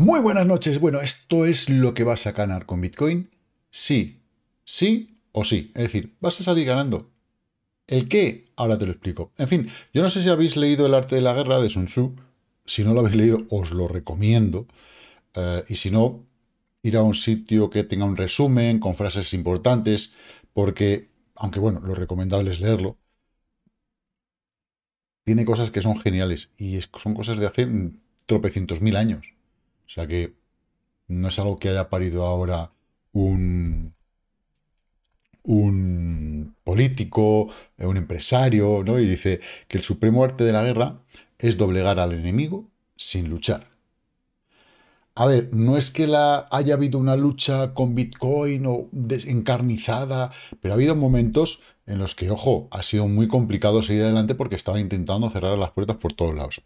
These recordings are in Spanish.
Muy buenas noches. Bueno, esto es lo que vas a ganar con Bitcoin. Sí, sí o sí. Es decir, vas a salir ganando. ¿El qué? Ahora te lo explico. En fin, yo no sé si habéis leído El arte de la guerra de Sun Tzu. Si no lo habéis leído, os lo recomiendo. Eh, y si no, ir a un sitio que tenga un resumen con frases importantes, porque, aunque bueno, lo recomendable es leerlo, tiene cosas que son geniales y son cosas de hace mm, tropecientos mil años. O sea que no es algo que haya parido ahora un, político, eh, un empresario, ¿no? Y dice que el supremo arte de la guerra es doblegar al enemigo sin luchar. A ver, no es que haya habido una lucha con Bitcoin o desencarnizada, pero ha habido momentos en los que, ojo, ha sido muy complicado seguir adelante porque estaban intentando cerrar las puertas por todos lados.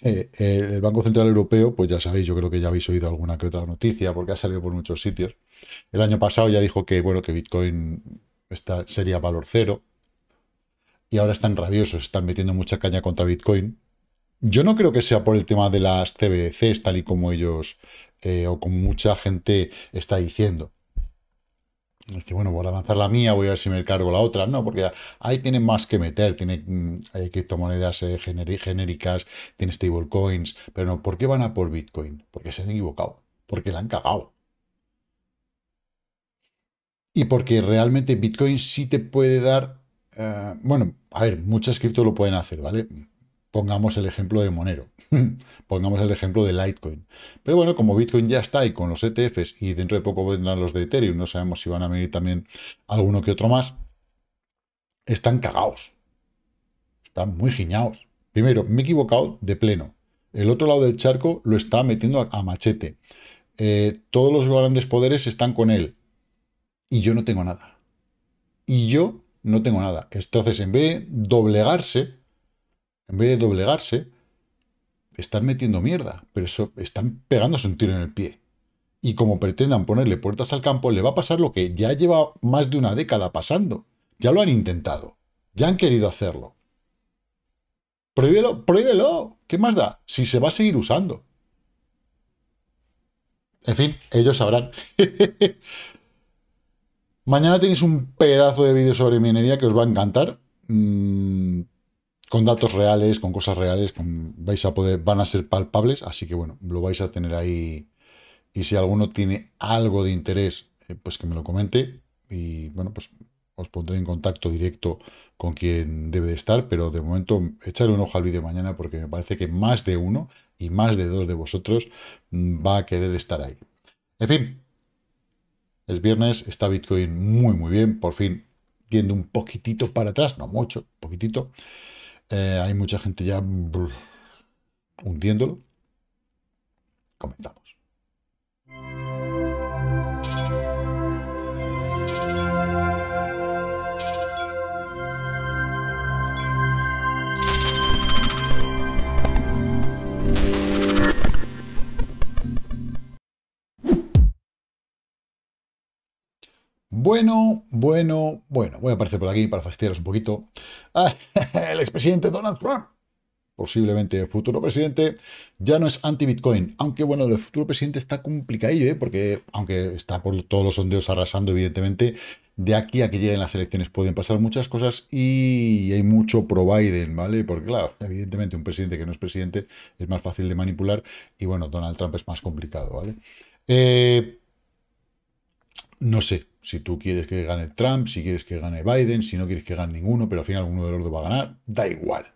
Eh, eh, el Banco Central Europeo, pues ya sabéis, yo creo que ya habéis oído alguna que otra noticia, porque ha salido por muchos sitios. El año pasado ya dijo que, bueno, que Bitcoin está, sería valor cero. Y ahora están rabiosos, están metiendo mucha caña contra Bitcoin. Yo no creo que sea por el tema de las CBDCs, tal y como ellos eh, o como mucha gente está diciendo bueno, voy a lanzar la mía, voy a ver si me cargo la otra. No, porque ahí tienen más que meter. Tiene mm, hay criptomonedas eh, genéricas, tiene stablecoins. Pero no, ¿por qué van a por Bitcoin? Porque se han equivocado. Porque la han cagado. Y porque realmente Bitcoin sí te puede dar... Eh, bueno, a ver, muchas cripto lo pueden hacer, ¿vale? Pongamos el ejemplo de Monero, pongamos el ejemplo de Litecoin. Pero bueno, como Bitcoin ya está y con los ETFs y dentro de poco vendrán los de Ethereum, no sabemos si van a venir también alguno que otro más, están cagados. Están muy giñados. Primero, me he equivocado de pleno. El otro lado del charco lo está metiendo a, machete. Eh, todos los grandes poderes están con él. Y yo no tengo nada. Y yo no tengo nada. Entonces, en vez de doblegarse, en vez de doblegarse, están metiendo mierda, pero están pegándose un tiro en el pie. Y como pretendan ponerle puertas al campo, le va a pasar lo que ya lleva más de una década pasando. Ya lo han intentado. Ya han querido hacerlo. Prohíbelo, prohíbelo. ¿Qué más da? Si se va a seguir usando. En fin, ellos sabrán. Mañana tenéis un pedazo de vídeo sobre minería que os va a encantar. Mm, con datos reales, con cosas reales, con, vais a poder, van a ser palpables, así que bueno, lo vais a tener ahí. Y si alguno tiene algo de interés, eh, pues que me lo comente. Y bueno, pues os pondré en contacto directo con quien debe de estar, pero de momento echar un ojo al vídeo mañana porque me parece que más de uno y más de dos de vosotros mm, va a querer estar ahí. En fin, es viernes, está Bitcoin muy muy bien, por fin yendo un poquitito para atrás, no mucho, poquitito. Eh, hay mucha gente ya hundiéndolo. Comenzamos. Bueno, bueno, bueno. Voy a aparecer por aquí para fastidiaros un poquito. Ah, el expresidente Donald Trump, posiblemente futuro presidente, ya no es anti-Bitcoin. Aunque bueno, el futuro presidente está complicadillo, ¿eh? porque aunque está por todos los sondeos arrasando, evidentemente, de aquí a que lleguen las elecciones pueden pasar muchas cosas y hay mucho pro Biden, ¿vale? Porque claro, evidentemente un presidente que no es presidente es más fácil de manipular y bueno, Donald Trump es más complicado, ¿vale? Eh, no sé si tú quieres que gane Trump, si quieres que gane Biden, si no quieres que gane ninguno, pero al final alguno de los dos va a ganar, da igual.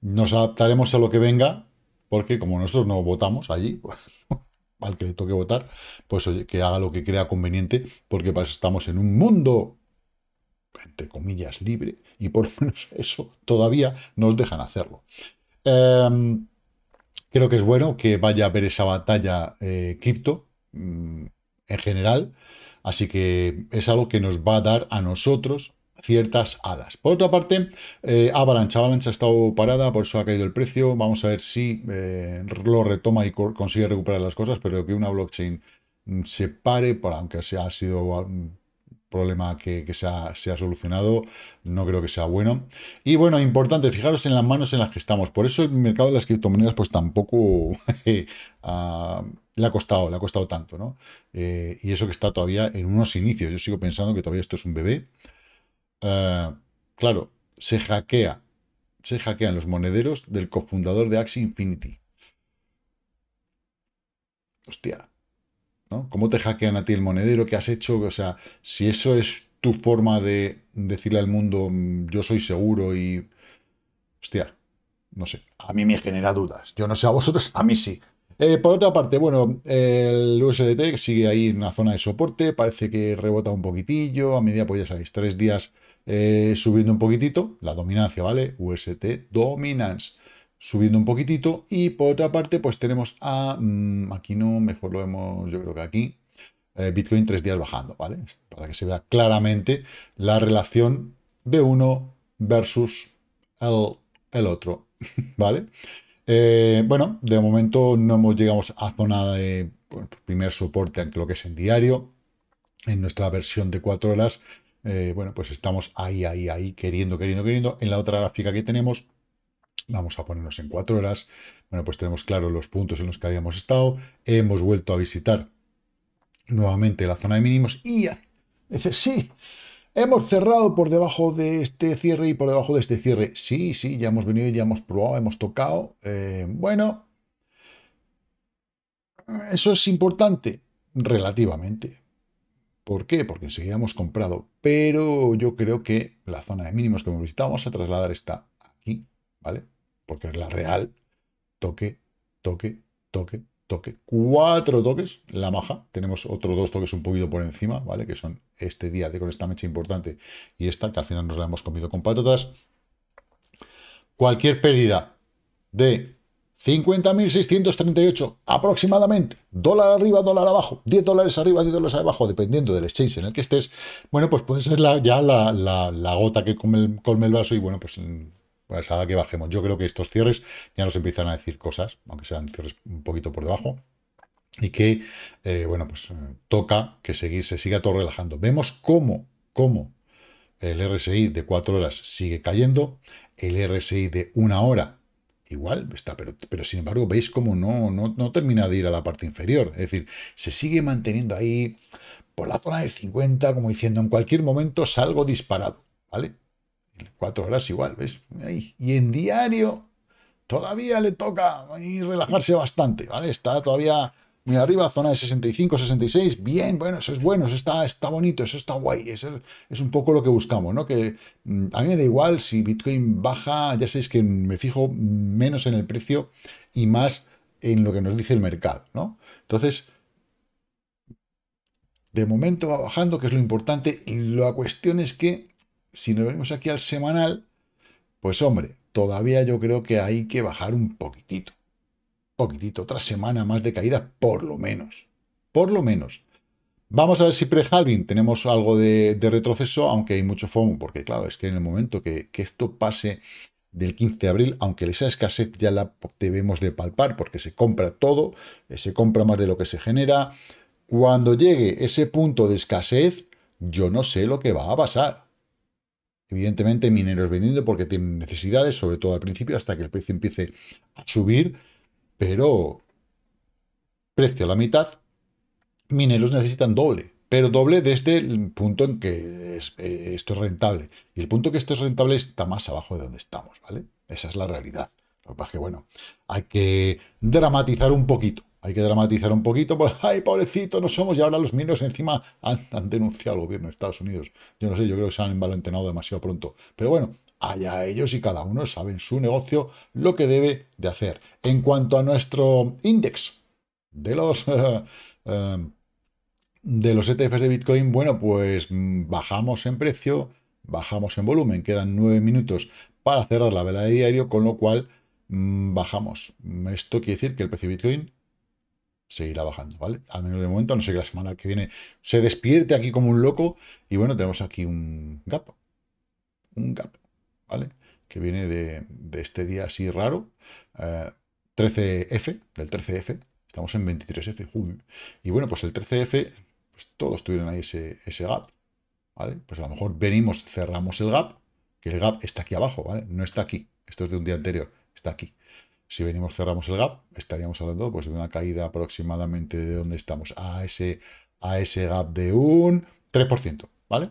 Nos adaptaremos a lo que venga, porque como nosotros no votamos allí, pues, al que le toque votar, pues oye, que haga lo que crea conveniente, porque para eso estamos en un mundo, entre comillas, libre, y por lo menos eso todavía nos dejan hacerlo. Em, creo que es bueno que vaya a ver esa batalla eh, cripto mm, en general Así que es algo que nos va a dar a nosotros ciertas alas. Por otra parte, eh, Avalanche. Avalanche ha estado parada, por eso ha caído el precio. Vamos a ver si eh, lo retoma y consigue recuperar las cosas, pero que una blockchain mm, se pare, por, aunque sea, ha sido mm, problema que, se, ha, solucionado, no creo que sea bueno. Y bueno, importante, fijaros en las manos en las que estamos. Por eso el mercado de las criptomonedas pues tampoco eh, ah, le ha costado, le ha costado tanto, ¿no? Eh, y eso que está todavía en unos inicios. Yo sigo pensando que todavía esto es un bebé. Eh, claro, se hackea, se hackean los monederos del cofundador de Axie Infinity. Hostia, ¿Cómo te hackean a ti el monedero? ¿Qué has hecho? O sea, si eso es tu forma de decirle al mundo, mm, yo soy seguro y... Hostia, no sé, a mí me genera dudas. Yo no sé a vosotros, a mí sí. Eh, por otra parte, bueno, el USDT sigue ahí en la zona de soporte, parece que rebota un poquitillo, a medida, pues ya sabéis, tres días eh, subiendo un poquitito, la dominancia, ¿vale? UST Dominance subiendo un poquitito. Y por otra parte, pues tenemos a, mm, aquí no, mejor lo vemos yo creo que aquí, eh, Bitcoin tres días bajando, ¿vale? Para que se vea claramente la relación de uno versus el, otro, ¿vale? Eh, bueno, de momento no hemos llegado a zona de pues, primer soporte en lo que es en diario. En nuestra versión de cuatro horas, eh, bueno, pues estamos ahí, ahí, ahí, queriendo, queriendo, queriendo. En la otra gráfica que tenemos, Vamos a ponernos en cuatro horas. Bueno, pues tenemos claro los puntos en los que habíamos estado. Hemos vuelto a visitar nuevamente la zona de mínimos. Y dice, sí, hemos cerrado por debajo de este cierre y por debajo de este cierre. Sí, sí, ya hemos venido, y ya hemos probado, hemos tocado. Eh, bueno, ¿eso es importante? Relativamente. ¿Por qué? Porque enseguida hemos comprado. Pero yo creo que la zona de mínimos que hemos visitado vamos a trasladar está aquí, ¿vale? porque es la real, toque, toque, toque, toque. Cuatro toques, la maja. Tenemos otros dos toques un poquito por encima, ¿vale? Que son este día de con esta mecha importante y esta, que al final nos la hemos comido con patatas. Cualquier pérdida de 50.638 aproximadamente, dólar arriba, dólar abajo, 10 dólares arriba, 10 dólares abajo, dependiendo del exchange en el que estés, bueno, pues puede ser ya la, gota que colme el vaso y bueno, pues pues que bajemos. Yo creo que estos cierres ya nos empiezan a decir cosas, aunque sean cierres un poquito por debajo y que, eh, bueno, pues eh, toca que seguir, se siga todo relajando. Vemos cómo, cómo el RSI de cuatro horas sigue cayendo, el RSI de una hora igual está, pero, sin embargo veis cómo no, no, no, termina de ir a la parte inferior, es decir, se sigue manteniendo ahí por la zona de 50, como diciendo en cualquier momento salgo disparado, ¿vale? Cuatro horas igual, ¿ves? Y en diario todavía le toca relajarse bastante, ¿vale? Está todavía muy arriba, zona de 65, 66, bien, bueno, eso es bueno, eso está, está bonito, eso está guay, eso es un poco lo que buscamos, ¿no? Que mm, a mí me da igual si Bitcoin baja, ya sabéis que me fijo menos en el precio y más en lo que nos dice el mercado, ¿no? Entonces, de momento va bajando, que es lo importante, y la cuestión es que si nos venimos aquí al semanal, pues hombre, todavía yo creo que hay que bajar un poquitito. Poquitito, otra semana más de caída, por lo menos. Por lo menos. Vamos a ver si pre-halving tenemos algo de, retroceso, aunque hay mucho FOMO, porque claro, es que en el momento que, que esto pase del 15 de abril, aunque esa escasez ya la debemos de palpar, porque se compra todo, eh, se compra más de lo que se genera. Cuando llegue ese punto de escasez, yo no sé lo que va a pasar. Evidentemente, mineros vendiendo porque tienen necesidades, sobre todo al principio, hasta que el precio empiece a subir, pero precio a la mitad, mineros necesitan doble, pero doble desde el punto en que eh, esto es rentable. Y el punto que esto es rentable está más abajo de donde estamos, ¿vale? Esa es la realidad. Lo que pasa es que, bueno, hay que dramatizar un poquito. Hay que dramatizar un poquito, pues, ay, pobrecito, no somos, y ahora los mineros encima han, denunciado al gobierno de Estados Unidos. Yo no sé, yo creo que se han envalentonado demasiado pronto. Pero bueno, allá ellos y cada uno saben su negocio, lo que debe de hacer. En cuanto a nuestro índice de los... Eh, de los ETFs de Bitcoin, bueno, pues mm, bajamos en precio, bajamos en volumen, quedan nueve minutos para cerrar la vela de diario, con lo cual mm, bajamos. Esto quiere decir que el precio de Bitcoin seguirá bajando, ¿vale? Al menos de momento, no sé que la semana que viene se despierte aquí como un loco y bueno, tenemos aquí un gap, un gap, ¿vale? Que viene de, este día así raro, 13F, eh, del 13F, estamos en 23F, y bueno, pues el 13F, pues todos tuvieron ahí ese, ese gap, ¿vale? Pues a lo mejor venimos, cerramos el gap, que el gap está aquí abajo, ¿vale? No está aquí, esto es de un día anterior, está aquí. Si venimos, cerramos el gap, estaríamos hablando pues, de una caída aproximadamente de donde estamos a ese, a ese gap de un 3%, ¿vale?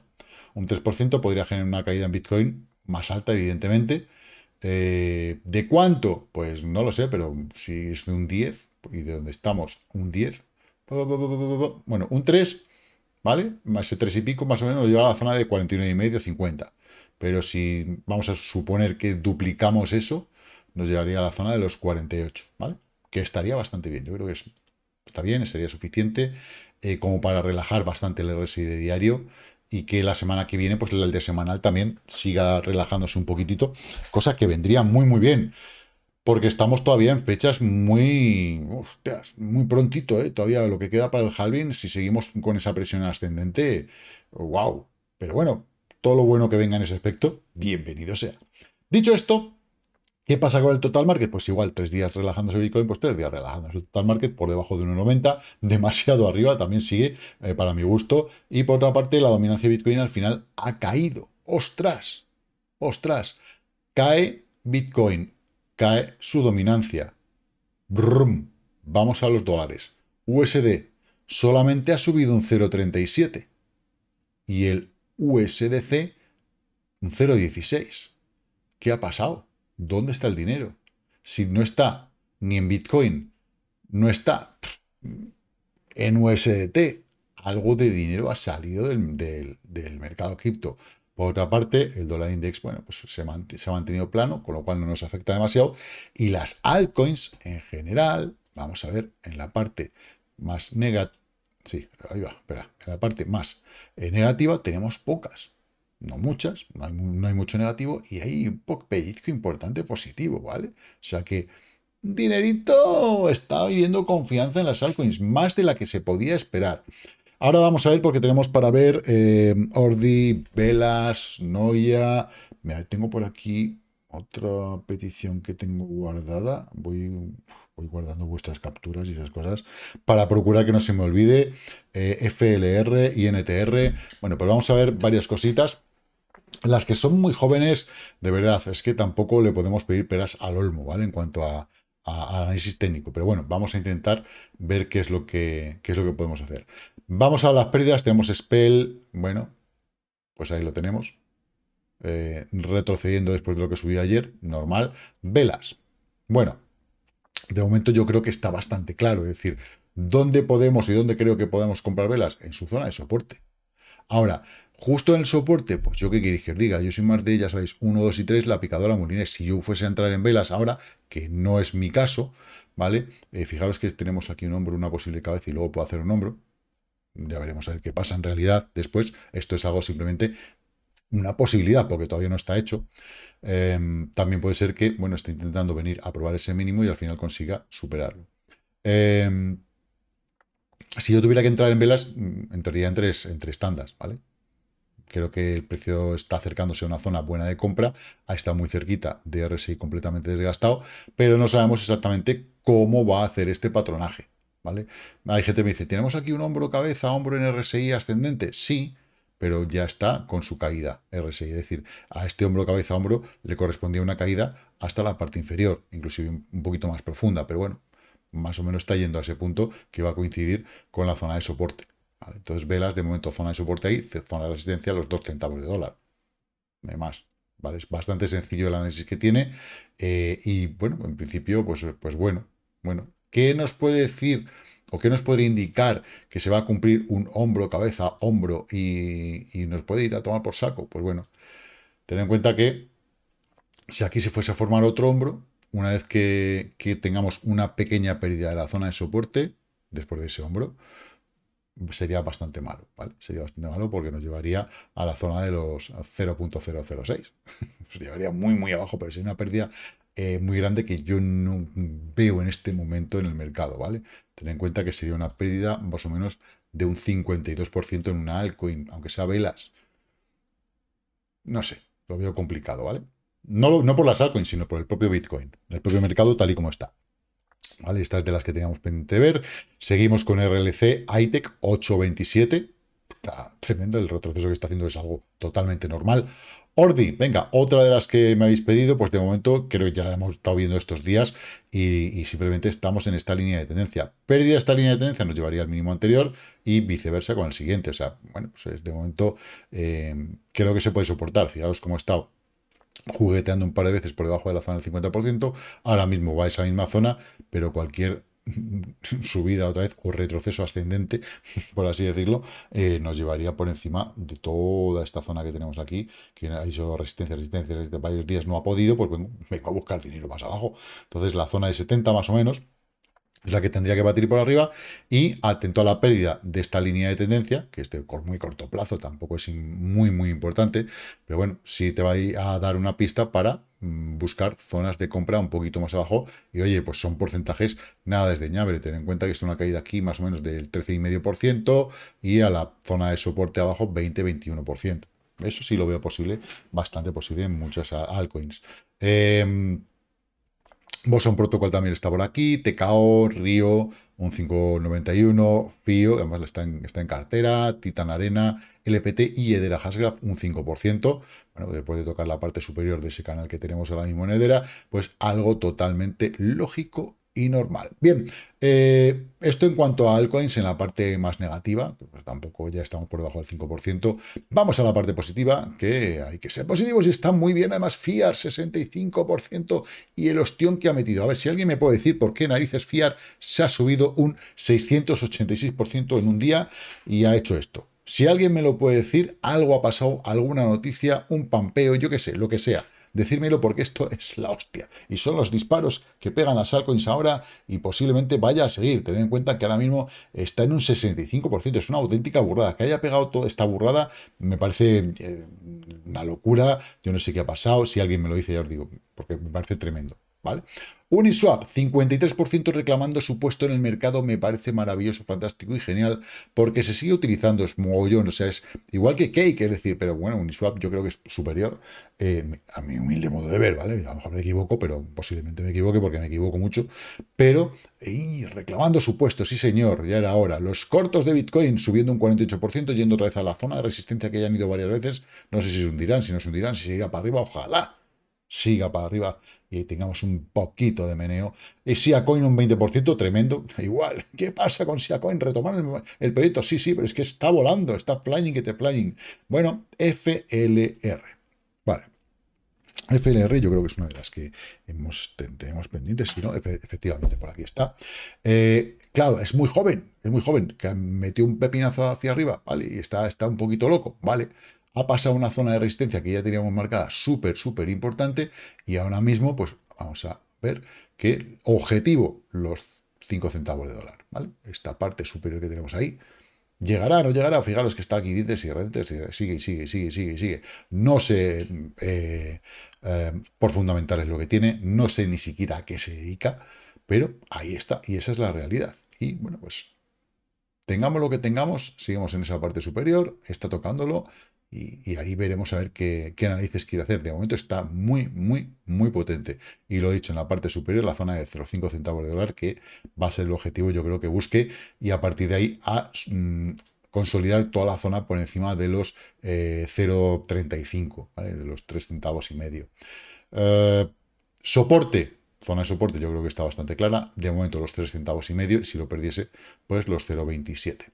Un 3% podría generar una caída en Bitcoin más alta, evidentemente. Eh, ¿De cuánto? Pues no lo sé, pero si es de un 10, y de donde estamos, un 10, bueno, un 3, ¿vale? Ese 3 y pico más o menos lo lleva a la zona de 49,5 50. Pero si vamos a suponer que duplicamos eso, nos llevaría a la zona de los 48, ¿vale? Que estaría bastante bien, yo creo que está bien, sería suficiente eh, como para relajar bastante el RSI de diario y que la semana que viene, pues el de semanal también siga relajándose un poquitito, cosa que vendría muy, muy bien. Porque estamos todavía en fechas muy, muy prontito, ¿eh? todavía lo que queda para el halving, si seguimos con esa presión ascendente, wow. Pero bueno, todo lo bueno que venga en ese aspecto, bienvenido sea. Dicho esto, ¿Qué pasa con el total market? Pues igual, tres días relajándose Bitcoin, pues tres días relajándose el total market por debajo de 1,90, demasiado arriba, también sigue eh, para mi gusto. Y por otra parte, la dominancia de Bitcoin al final ha caído. ¡Ostras! ¡Ostras! Cae Bitcoin, cae su dominancia. Brum. Vamos a los dólares. USD solamente ha subido un 0,37 y el USDC un 0,16. ¿Qué ha pasado? ¿dónde está el dinero? Si no está ni en Bitcoin, no está en USDT, algo de dinero ha salido del, mercado cripto. Por otra parte, el dólar index, bueno, pues se, ha mantenido plano, con lo cual no nos afecta demasiado. Y las altcoins en general, vamos a ver, en la parte más sí, ahí va, espera, en la parte más eh, negativa tenemos pocas no muchas, no hay, mucho negativo y hay un pellizco importante positivo, ¿vale? O sea que dinerito está viviendo confianza en las altcoins, más de la que se podía esperar. Ahora vamos a ver porque tenemos para ver eh, Ordi, Velas, Noia. tengo por aquí otra petición que tengo guardada. Voy, voy, guardando vuestras capturas y esas cosas para procurar que no se me olvide. FLR eh, FLR, INTR. Bueno, pues vamos a ver varias cositas. Las que son muy jóvenes, de verdad, es que tampoco le podemos pedir peras al olmo, ¿vale? En cuanto a, análisis técnico. Pero bueno, vamos a intentar ver qué es lo que, es lo que podemos hacer. Vamos a las pérdidas, tenemos Spell, bueno, pues ahí lo tenemos. Eh, retrocediendo después de lo que subí ayer, normal. Velas, bueno, de momento yo creo que está bastante claro, es decir, ¿dónde podemos y dónde creo que podemos comprar velas? En su zona de soporte. Ahora, Justo en el soporte, pues yo qué queréis que os diga, yo soy más de, ya sabéis, 1, 2 y 3, la picadora molinera Si yo fuese a entrar en velas ahora, que no es mi caso, ¿vale? Eh, fijaros que tenemos aquí un hombro, una posible cabeza y luego puedo hacer un hombro. Ya veremos a ver qué pasa en realidad después. Esto es algo simplemente una posibilidad, porque todavía no está hecho. Em, también puede ser que, bueno, esté intentando venir a probar ese mínimo y al final consiga superarlo. Em, si yo tuviera que entrar en velas, mm, entraría en tres, en tres tandas, ¿vale? Creo que el precio está acercándose a una zona buena de compra, ha estado muy cerquita de RSI completamente desgastado, pero no sabemos exactamente cómo va a hacer este patronaje. ¿vale? Hay gente que me dice, ¿tenemos aquí un hombro-cabeza, hombro en RSI ascendente? Sí, pero ya está con su caída RSI. Es decir, a este hombro, cabeza, hombro le correspondía una caída hasta la parte inferior, inclusive un poquito más profunda, pero bueno, más o menos está yendo a ese punto que va a coincidir con la zona de soporte entonces velas de momento zona de soporte ahí, zona de resistencia los 2 centavos de dólar. No más. ¿vale? Es bastante sencillo el análisis que tiene. Eh, y bueno, en principio, pues, pues bueno, bueno. ¿Qué nos puede decir o qué nos podría indicar que se va a cumplir un hombro, cabeza, hombro y, nos puede ir a tomar por saco? Pues bueno, ten en cuenta que si aquí se fuese a formar otro hombro, una vez que, que tengamos una pequeña pérdida de la zona de soporte, después de ese hombro, sería bastante malo, ¿vale? Sería bastante malo porque nos llevaría a la zona de los 0.006. nos llevaría muy, muy abajo, pero sería una pérdida eh, muy grande que yo no veo en este momento en el mercado, ¿vale? Ten en cuenta que sería una pérdida más o menos de un 52% en una altcoin, aunque sea velas. No sé, lo veo complicado, ¿vale? No, no por las altcoins, sino por el propio Bitcoin, el propio mercado tal y como está. Estas de las que teníamos pendiente ver. Seguimos con RLC ITEC 827. Está tremendo, el retroceso que está haciendo es algo totalmente normal. Ordi, venga, otra de las que me habéis pedido, pues de momento creo que ya la hemos estado viendo estos días y, simplemente estamos en esta línea de tendencia. Pérdida esta línea de tendencia nos llevaría al mínimo anterior y viceversa con el siguiente. O sea, bueno, pues de momento eh, creo que se puede soportar. Fijaros cómo estado jugueteando un par de veces por debajo de la zona del 50%, ahora mismo va a esa misma zona, pero cualquier subida otra vez o retroceso ascendente, por así decirlo, eh, nos llevaría por encima de toda esta zona que tenemos aquí, que ha hecho resistencia, resistencia, desde varios días no ha podido, pues vengo, a buscar dinero más abajo. Entonces la zona de 70 más o menos, es la que tendría que batir por arriba, y atento a la pérdida de esta línea de tendencia, que es de muy corto plazo, tampoco es muy, muy importante, pero bueno, si te va a dar una pista para mm, buscar zonas de compra un poquito más abajo y oye, pues son porcentajes nada desdeñable, ten en cuenta que es una caída aquí más o menos del 13,5% y a la zona de soporte abajo 20-21%. Eso sí lo veo posible, bastante posible en muchas altcoins. Em, Boson Protocol también está por aquí, TKO, Río, un 591, FIO, además está en, está en cartera, Titan Arena, LPT y Edera Hasgraph, un 5%. Bueno, después de tocar la parte superior de ese canal que tenemos ahora mismo en Edera, pues algo totalmente lógico y normal. Bien, eh, esto en cuanto a altcoins en la parte más negativa, pues, tampoco ya estamos por debajo del 5%. Vamos a la parte positiva, que hay que ser positivos y está muy bien. Además, FIAR 65% y el ostión que ha metido. A ver si alguien me puede decir por qué narices FIAR se ha subido un 686% en un día y ha hecho esto. Si alguien me lo puede decir, algo ha pasado, alguna noticia, un pampeo, yo qué sé, lo que sea decírmelo porque esto es la hostia. Y son los disparos que pegan a Salcoins ahora y posiblemente vaya a seguir. Tened en cuenta que ahora mismo está en un 65%. Es una auténtica burrada. Que haya pegado toda esta burrada me parece eh, una locura. Yo no sé qué ha pasado. Si alguien me lo dice, ya os digo, porque me parece tremendo. ¿vale? Uniswap, 53% reclamando su puesto en el mercado, me parece maravilloso, fantástico y genial, porque se sigue utilizando, es mogollón, o sea, es igual que Cake, es decir, pero bueno, Uniswap yo creo que es superior, eh, a mi humilde modo de ver, ¿vale? A lo mejor me equivoco, pero posiblemente me equivoque porque me equivoco mucho, pero y reclamando su puesto, sí señor, ya era hora. Los cortos de Bitcoin subiendo un 48%, yendo otra vez a la zona de resistencia que ya han ido varias veces, no sé si se hundirán, si no se hundirán, si se irá para arriba, ojalá siga para arriba y tengamos un poquito de meneo. Y eh, Siacoin un 20%, tremendo. Igual, ¿qué pasa con Siacoin? ¿Retomar el, proyecto? Sí, sí, pero es que está volando, está flying que te flying. Bueno, FLR. Vale. FLR yo creo que es una de las que hemos, tenemos pendientes, si no, efectivamente, por aquí está. Eh, claro, es muy joven, es muy joven, que metió un pepinazo hacia arriba, ¿vale? Y está, está un poquito loco, ¿vale? ha pasado una zona de resistencia que ya teníamos marcada súper, súper importante y ahora mismo pues vamos a ver qué objetivo los 5 centavos de dólar, ¿vale? Esta parte superior que tenemos ahí. ¿Llegará no llegará? Fijaros que está aquí, dices y sigue, sigue, sigue, sigue, sigue. No sé eh, eh, por fundamentales lo que tiene, no sé ni siquiera a qué se dedica, pero ahí está y esa es la realidad. Y bueno, pues tengamos lo que tengamos, seguimos en esa parte superior, está tocándolo y, ahí veremos a ver qué, análisis quiere hacer. De momento está muy, muy, muy potente. Y lo he dicho, en la parte superior, la zona de 0,5 centavos de dólar, que va a ser el objetivo yo creo que busque, y a partir de ahí a mm, consolidar toda la zona por encima de los 0,35, eh, de los 3 centavos y medio. Eh, soporte, zona de soporte yo creo que está bastante clara. De momento los 3 centavos y medio, si lo perdiese, pues los 0,27.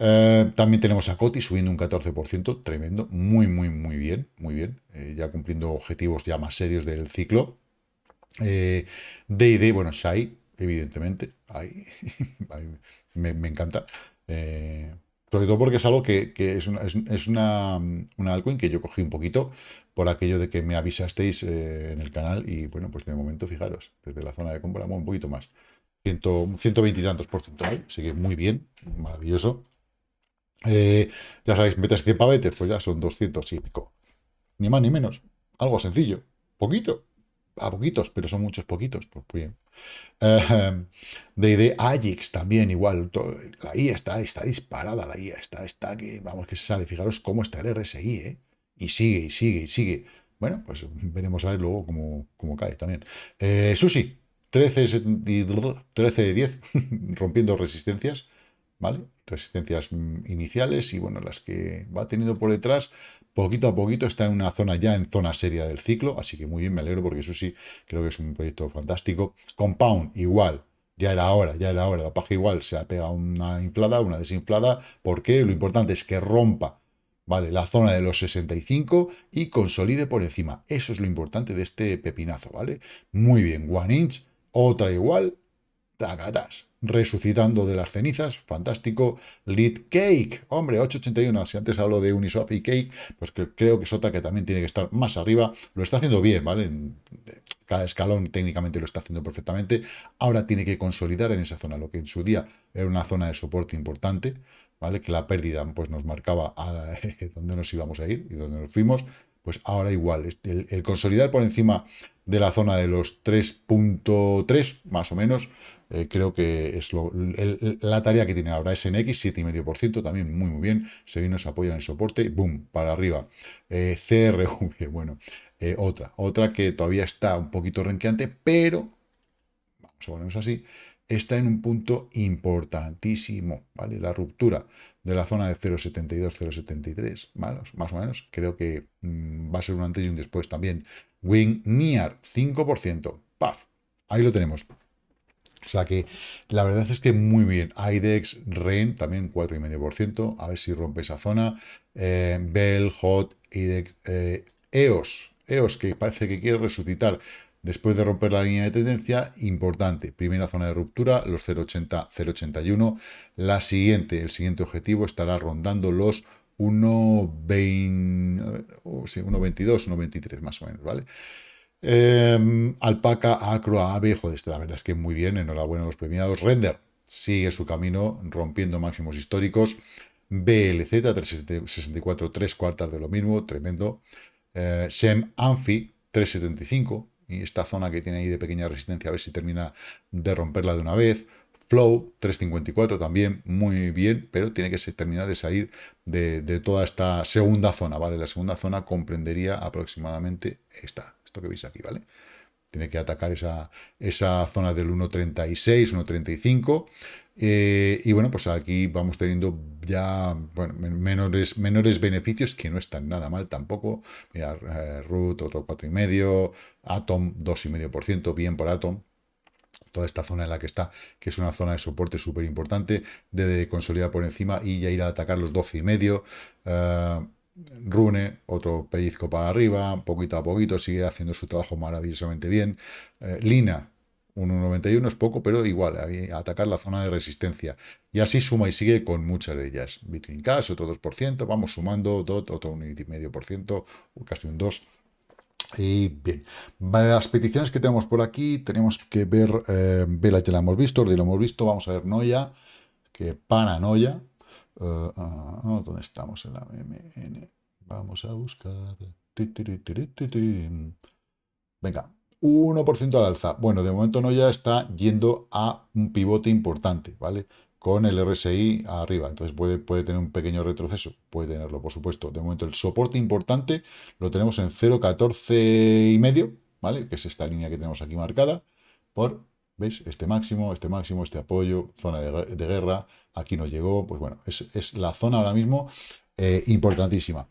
Eh, también tenemos a Coti subiendo un 14%, tremendo, muy, muy, muy bien, muy bien, eh, ya cumpliendo objetivos ya más serios del ciclo. Eh, de bueno, Shai, evidentemente, ahí me, encanta. Eh, sobre todo porque es algo que, es, una, es, es mm, altcoin que yo cogí un poquito por aquello de que me avisasteis en el canal y bueno, pues de momento, fijaros, desde la zona de compra, un poquito más. 120 y tantos por ciento, así muy bien, maravilloso. Eh, ya sabéis, metes 100 pavetes, pues ya son 200 y pico. Ni más ni menos. Algo sencillo. Poquito. A poquitos, pero son muchos poquitos. Pues bien. de, de Ajax también igual. la IA está, está disparada, la IA está, está que, vamos, que se sale. Fijaros cómo está el RSI, ¿eh? Y sigue, y sigue, y sigue. Bueno, pues veremos a ver luego cómo, cae también. sushi eh, Susi, 13, 13 10, rompiendo resistencias. ¿vale? Resistencias mm, iniciales y, bueno, las que va teniendo por detrás, poquito a poquito está en una zona ya en zona seria del ciclo, así que muy bien, me alegro porque eso sí, creo que es un proyecto fantástico. Compound, igual, ya era hora, ya era hora, la paja igual, se ha pegado una inflada, una desinflada, porque lo importante es que rompa ¿vale? La zona de los 65 y consolide por encima. Eso es lo importante de este pepinazo, ¿vale? Muy bien, One Inch, otra igual, tacatas resucitando de las cenizas, fantástico. Lead Cake, hombre, 881. Si antes hablo de Uniswap y Cake, pues creo que Sota, que también tiene que estar más arriba, lo está haciendo bien, ¿vale? cada escalón técnicamente lo está haciendo perfectamente. Ahora tiene que consolidar en esa zona, lo que en su día era una zona de soporte importante, ¿vale? Que la pérdida pues, nos marcaba a dónde nos íbamos a ir y dónde nos fuimos. Pues ahora igual, el consolidar por encima de la zona de los 3.3, más o menos, eh, creo que es la tarea que tiene ahora es SNX, 7,5%, también muy, muy bien. Se vino, se apoya en el soporte, boom, para arriba. Eh, CRV, bueno, eh, otra, otra que todavía está un poquito renqueante, pero, vamos a ponernos así, está en un punto importantísimo, ¿vale? La ruptura de la zona de 0.72, 0.73, más o menos, creo que mm, va a ser un antes y un después también. Wing Near, 5%, ¡paf! Ahí lo tenemos. O sea que la verdad es que muy bien. IDEX, REN, también 4,5%. A ver si rompe esa zona. Eh, Bell, HOT, EOS. Eh, e EOS que parece que quiere resucitar después de romper la línea de tendencia, importante, primera zona de ruptura, los 0,80, 0,81. La siguiente, el siguiente objetivo estará rondando los 1,22, 1,23 eh, más o menos, ¿vale? Em, alpaca, Acro, abejo este, la verdad es que muy bien, enhorabuena a los premiados. Render sigue su camino rompiendo máximos históricos. BLZ 364, tres cuartas de lo mismo, tremendo. Eh, SEM anfi, 375, y esta zona que tiene ahí de pequeña resistencia, a ver si termina de romperla de una vez. Flow 354 también, muy bien, pero tiene que terminar de salir de toda esta segunda zona, ¿vale? La segunda zona comprendería aproximadamente esta, que veis aquí, ¿vale? Tiene que atacar esa, esa zona del 1.36, 1.35. Eh, y bueno, pues aquí vamos teniendo ya menores, menores beneficios que no están nada mal tampoco. Mira, eh, Root, otro 4,5%, Atom, 2,5%, bien por Atom. Toda esta zona en la que está, que es una zona de soporte súper importante, de, consolidar por encima y ya ir a atacar los 12,5%. Eh, Rune, otro pellizco para arriba, poquito a poquito, sigue haciendo su trabajo maravillosamente bien. Eh, Lina, 1,91 es poco, pero igual, a atacar la zona de resistencia. Y así suma y sigue con muchas de ellas. Bitcoin Cash, otro 2%, vamos sumando, DOT, otro 1,5%, casi un 2%. Y bien, las peticiones que tenemos por aquí, tenemos que ver, eh, Vela ya la hemos visto, Ordi lo hemos visto, vamos a ver Noya, que paranoia, eh, ah, ¿Dónde estamos en la MN? Vamos a buscar. Venga, 1% al alza. Bueno, de momento no ya está yendo a un pivote importante, ¿vale? Con el RSI arriba. Entonces puede, puede tener un pequeño retroceso. Puede tenerlo, por supuesto. De momento el soporte importante lo tenemos en 0,14 y medio, ¿vale? Que es esta línea que tenemos aquí marcada por ¿Veis? Este máximo, este máximo, este apoyo, zona de, guerra, aquí no llegó, pues bueno, es, la zona ahora mismo eh, importantísima.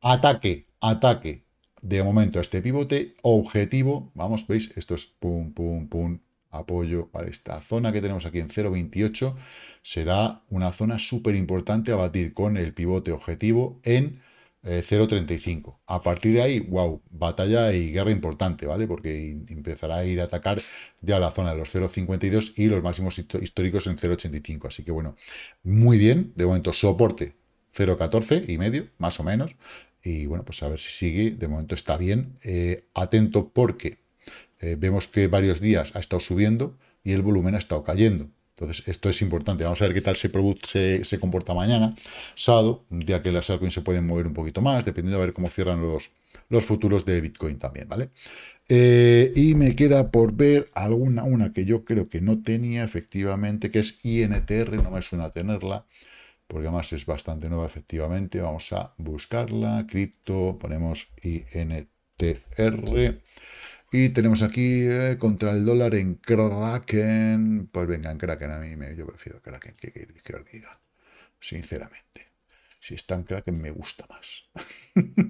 Ataque, ataque, de momento a este pivote, objetivo, vamos, ¿veis? Esto es pum, pum, pum, apoyo, para Esta zona que tenemos aquí en 0.28 será una zona súper importante a batir con el pivote objetivo en 0.35. Eh, a partir de ahí, wow, batalla y guerra importante, ¿vale? Porque empezará a ir a atacar ya la zona de los 0.52 y los máximos históricos en 0.85. Así que bueno, muy bien. De momento, soporte 0.14 y medio, más o menos. Y bueno, pues a ver si sigue. De momento está bien. Eh, atento porque eh, vemos que varios días ha estado subiendo y el volumen ha estado cayendo. Entonces, esto es importante. Vamos a ver qué tal se, comporta mañana, sábado, ya que las altcoins se pueden mover un poquito más, dependiendo de ver cómo cierran los, los futuros de Bitcoin también, ¿vale? Eh, y me queda por ver alguna, una que yo creo que no tenía efectivamente, que es INTR, no me suena tenerla, porque además es bastante nueva efectivamente. Vamos a buscarla, cripto, ponemos INTR. Y tenemos aquí eh, contra el dólar en Kraken. Pues venga, en Kraken a mí me, yo prefiero Kraken que, que, que diga. Sinceramente. Si está en Kraken me gusta más.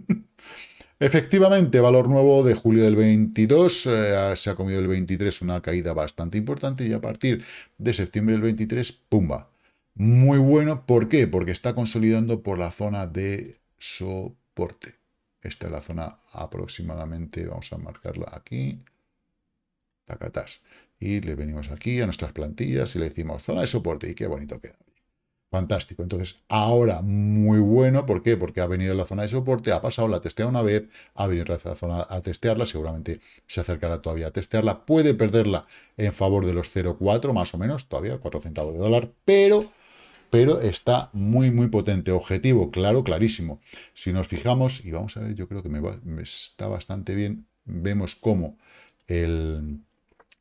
Efectivamente, valor nuevo de julio del 22, eh, se ha comido el 23 una caída bastante importante y a partir de septiembre del 23, pumba. Muy bueno, ¿por qué? Porque está consolidando por la zona de soporte. Esta es la zona aproximadamente, vamos a marcarla aquí, tacatás. Y le venimos aquí a nuestras plantillas y le decimos zona de soporte y qué bonito queda. Fantástico. Entonces, ahora muy bueno. ¿Por qué? Porque ha venido la zona de soporte, ha pasado, la testea una vez, ha venido a la zona a testearla, seguramente se acercará todavía a testearla. Puede perderla en favor de los 0,4 más o menos, todavía 4 centavos de dólar, pero pero está muy, muy potente. Objetivo, claro, clarísimo. Si nos fijamos, y vamos a ver, yo creo que me, está bastante bien, vemos cómo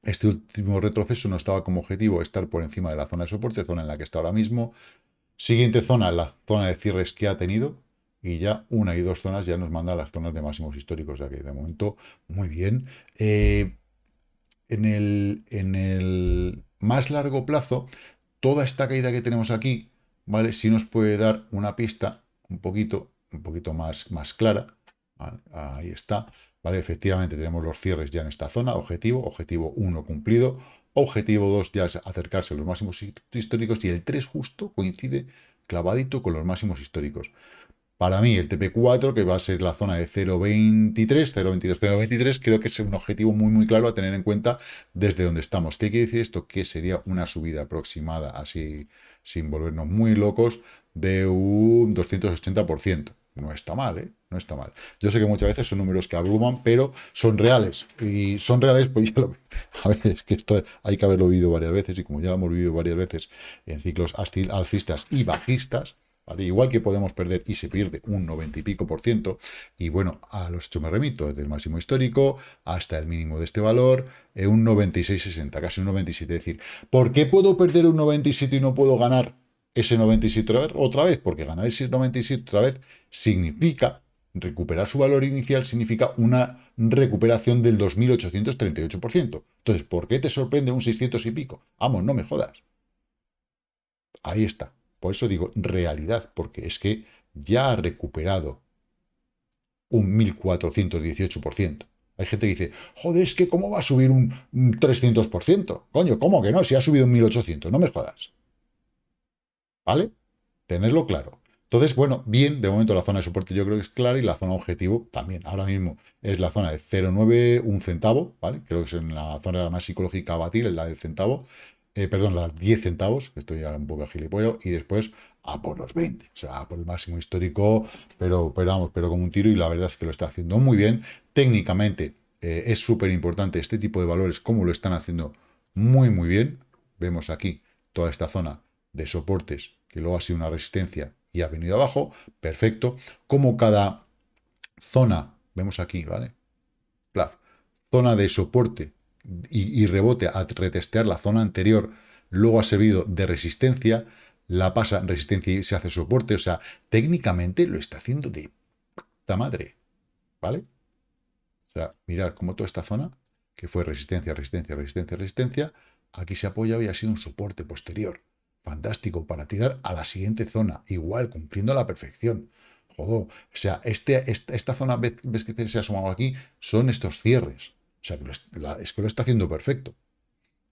este último retroceso no estaba como objetivo estar por encima de la zona de soporte, zona en la que está ahora mismo. Siguiente zona, la zona de cierres que ha tenido, y ya una y dos zonas ya nos manda a las zonas de máximos históricos de aquí. De momento, muy bien. Eh, en, el, en el más largo plazo, toda esta caída que tenemos aquí, ¿vale? si nos puede dar una pista un poquito, un poquito más, más clara. Ahí está. ¿Vale? Efectivamente, tenemos los cierres ya en esta zona. Objetivo, objetivo 1 cumplido. Objetivo 2 ya es acercarse a los máximos históricos. Y el 3 justo coincide clavadito con los máximos históricos. Para mí, el TP4, que va a ser la zona de 0.23, 0.22, 0.23, creo que es un objetivo muy, muy claro a tener en cuenta desde donde estamos. ¿Qué quiere decir esto? Que sería una subida aproximada, así sin volvernos muy locos, de un 280%. No está mal, ¿eh? No está mal. Yo sé que muchas veces son números que abruman, pero son reales. Y son reales, pues ya lo... A ver, es que esto hay que haberlo oído varias veces y como ya lo hemos vivido varias veces en ciclos alcistas y bajistas, Igual que Podemos perder y se pierde un 90 y pico por ciento. Y bueno, a los hechos me remito, desde el máximo histórico hasta el mínimo de este valor, eh, un 96,60, casi un 97. Es decir, ¿por qué puedo perder un 97 y no puedo ganar ese 97 otra vez? Otra vez porque ganar ese 97 otra vez significa recuperar su valor inicial significa una recuperación del 2.838%. Entonces, ¿por qué te sorprende un 600 y pico? Vamos, no me jodas. Ahí está. Por eso digo realidad, porque es que ya ha recuperado un 1.418%. Hay gente que dice, joder, es que cómo va a subir un 300%. Coño, ¿cómo que no? Si ha subido un 1.800, no me jodas. ¿Vale? Tenerlo claro. Entonces, bueno, bien, de momento la zona de soporte yo creo que es clara y la zona objetivo también. Ahora mismo es la zona de 0,9, un centavo, ¿vale? Creo que es en la zona más psicológica a batir, es la del centavo. Eh, perdón, las 10 centavos, estoy ya un poco gilipollas, y después a por los 20, o sea, a por el máximo histórico, pero, pero vamos, pero como un tiro, y la verdad es que lo está haciendo muy bien. Técnicamente eh, es súper importante este tipo de valores, como lo están haciendo muy, muy bien. Vemos aquí toda esta zona de soportes, que luego ha sido una resistencia y ha venido abajo, perfecto. Como cada zona, vemos aquí, ¿vale? Plaf, zona de soporte y, rebote a retestear la zona anterior, luego ha servido de resistencia, la pasa resistencia y se hace soporte. O sea, técnicamente lo está haciendo de puta madre. ¿Vale? O sea, mirar cómo toda esta zona, que fue resistencia, resistencia, resistencia, resistencia, aquí se apoya y ha sido un soporte posterior. Fantástico para tirar a la siguiente zona, igual, cumpliendo a la perfección. Joder, o sea, este, esta, esta zona, ves que se ha sumado aquí, son estos cierres. O sea, que lo, la escuela está haciendo perfecto.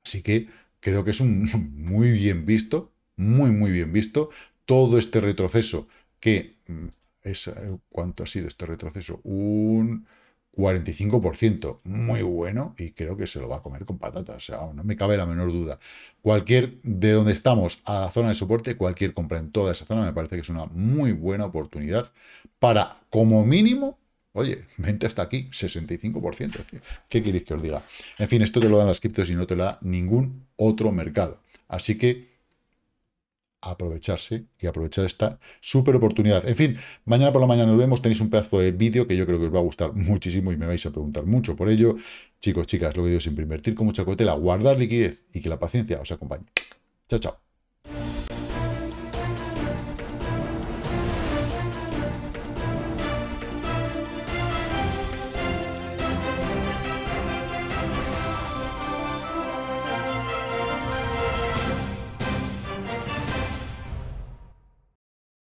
Así que creo que es un muy bien visto, muy, muy bien visto, todo este retroceso que mm, es, eh, ¿cuánto ha sido este retroceso? Un 45%, muy bueno, y creo que se lo va a comer con patatas, o sea, no me cabe la menor duda. Cualquier, de donde estamos a la zona de soporte, cualquier compra en toda esa zona me parece que es una muy buena oportunidad para, como mínimo, Oye, 20 hasta aquí, 65%. ¿Qué queréis que os diga? En fin, esto te lo dan las criptos y no te lo da ningún otro mercado. Así que aprovecharse y aprovechar esta súper oportunidad. En fin, mañana por la mañana nos vemos. Tenéis un pedazo de vídeo que yo creo que os va a gustar muchísimo y me vais a preguntar mucho por ello. Chicos, chicas, lo que digo sin invertir con mucha cautela, guardar liquidez y que la paciencia os acompañe. Chao, chao.